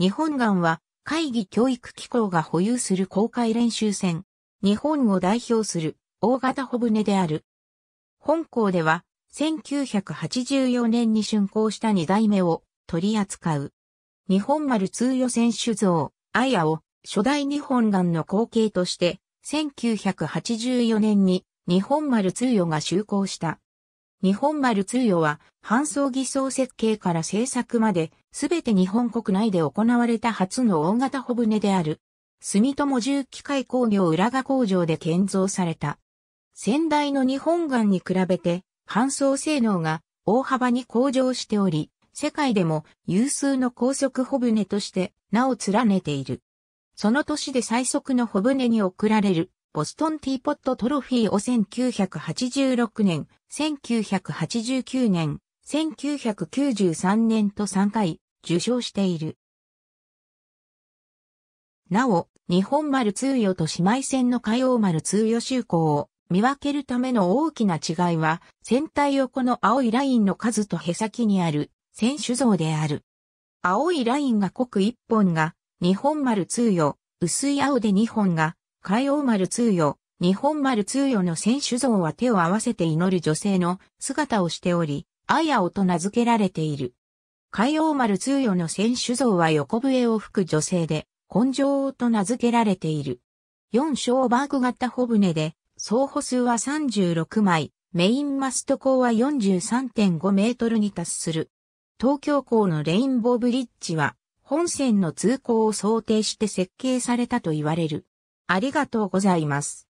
日本岩は会議教育機構が保有する公開練習船。日本を代表する大型帆船である。本校では1984年に竣工した2代目を取り扱う。日本丸通予選手像、アヤを初代日本岩の後継として1984年に日本丸通予が就航した。日本丸通用は、搬送偽装設計から製作まで、すべて日本国内で行われた初の大型帆船である。住友重機械工業浦賀工場で建造された。先代の日本岩に比べて、搬送性能が大幅に向上しており、世界でも有数の高速帆船として名を連ねている。その年で最速の帆船に送られるボストンティーポットトロフィーを1986年、1989年、1993年と3回受賞している。なお、日本丸通与と姉妹船の海王丸通与就航を見分けるための大きな違いは、船体横の青いラインの数とへ先にある船首像である。青いラインが濃く1本が、日本丸通与、薄い青で2本が、海王丸通夜、日本丸通夜の選手像は手を合わせて祈る女性の姿をしており、あやおと名付けられている。海王丸通夜の選手像は横笛を吹く女性で、根性と名付けられている。4章バーク型帆船で、総歩数は36枚、メインマスト高は43.5メートルに達する。東京港のレインボーブリッジは、本線の通行を想定して設計されたと言われる。ありがとうございます。